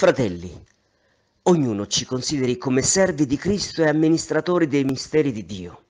Fratelli, ognuno ci consideri come servi di Cristo e amministratori dei misteri di Dio.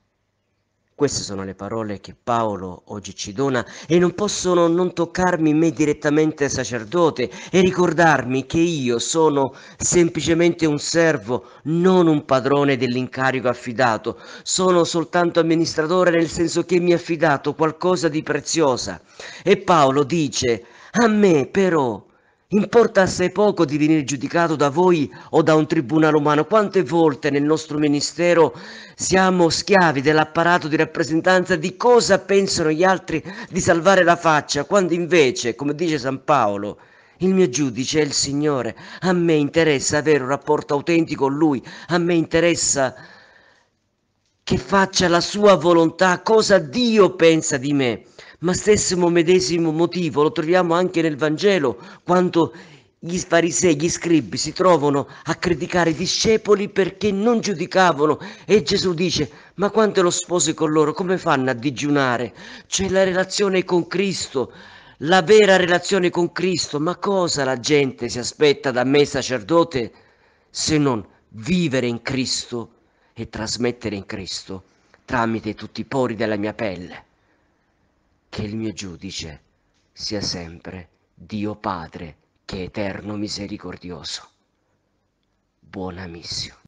Queste sono le parole che Paolo oggi ci dona e non possono non toccarmi me direttamente sacerdote e ricordarmi che io sono semplicemente un servo, non un padrone dell'incarico affidato, sono soltanto amministratore nel senso che mi è affidato qualcosa di preziosa. E Paolo dice, a me però Importa assai poco di venire giudicato da voi o da un tribunale umano. Quante volte nel nostro ministero siamo schiavi dell'apparato di rappresentanza di cosa pensano gli altri di salvare la faccia, quando invece, come dice San Paolo, il mio giudice è il Signore. A me interessa avere un rapporto autentico con Lui. A me interessa che faccia la sua volontà, cosa Dio pensa di me. Ma stesso medesimo motivo lo troviamo anche nel Vangelo, quando gli farisei, gli scribi si trovano a criticare i discepoli perché non giudicavano e Gesù dice ma quante lo sposi con loro, come fanno a digiunare? C'è la relazione con Cristo, la vera relazione con Cristo, ma cosa la gente si aspetta da me sacerdote se non vivere in Cristo e trasmettere in Cristo tramite tutti i pori della mia pelle? che il mio giudice sia sempre Dio Padre, che è eterno misericordioso. Buona missione.